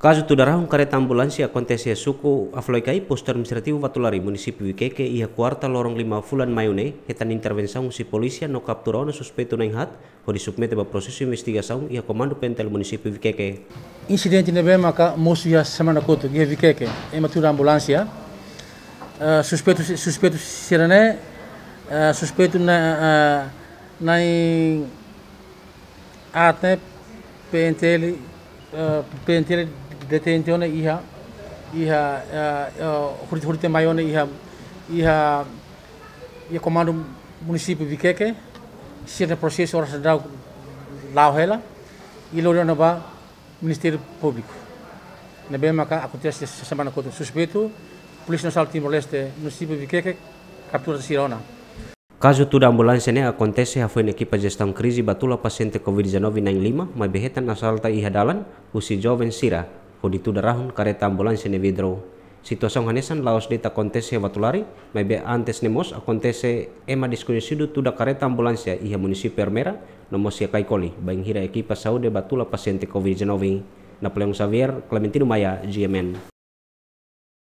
Caso tudarão careta ambulância acontece a suco afloicai posto administrativo Vatulari, município Iqueque e a quarta lorong lima fulan maione, retan intervenção si polícia no capturou no suspeito na enhat, onde submete para processo de investigação e a comando pentel município Iqueque. Incidente na bema ka moço ya semana coto, guia Iqueque, em matura ambulância, uh, suspeito, suspeito sirané, uh, suspeito na, uh, na atne pentel, uh, eh, pentel detente ona iha iha eh, eh, hurite hurite mai ona iha iha ia comando vikeke Viqueque certa processo ora sadau lau hela i lori ona ba Ministério Public. Ne bema ka acontece se semana contra suspeito polícia nacional Timor Leste município vikeke captura de Sirona Cazul tur ambulanțe ne acontece a foi na equipa gestão crise batula paciente COVID-19 na Lima, mas berreta na salta e radalan, o si jovem sira, hodituda rahun kareta ambulância nevidro. Situasong hanesan laos dita acontece watulari, may be antes nemos akontese ema desconhecido tuda kareta ambulância ia munisi município Hermera, nomos ia caicoli, bem hira ekipa saude batula pasiente COVID-19. Napoleon Xavier, Clementino Maya GMN.